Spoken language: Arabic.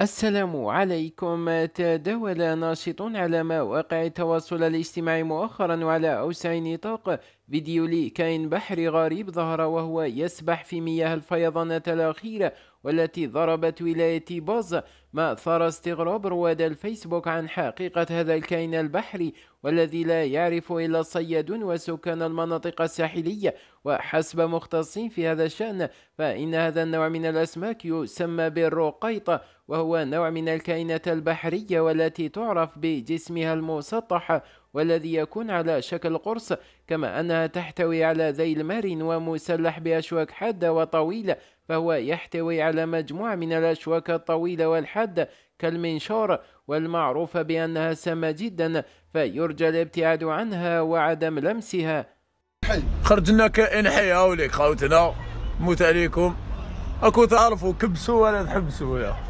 السلام عليكم تداول ناشط على مواقع التواصل الاجتماعي مؤخرا وعلى أوسع نطاق فيديو لي كائن بحري غريب ظهر وهو يسبح في مياه الفيضانات الأخيرة والتي ضربت ولاية باز ما أثار استغراب رواد الفيسبوك عن حقيقة هذا الكائن البحري والذي لا يعرف إلا الصيادون وسكان المناطق الساحلية وحسب مختصين في هذا الشأن فإن هذا النوع من الأسماك يسمى بالرقيطة وهو نوع من الكائنات البحرية والتي تعرف بجسمها المسطح والذي يكون على شكل قرص كما أنها تحتوي على ذيل مرن ومسلح بأشواك حادة وطويلة فهو يحتوي على مجموعة من الأشواك الطويلة والحادة كالمنشار والمعروفة بأنها سامة جدا فيرجى الابتعاد عنها وعدم لمسها خرجنا كائن حي هاوليك خوتنا موت عليكم اكو تعرفوا كبسوا ولا تحبسوا يا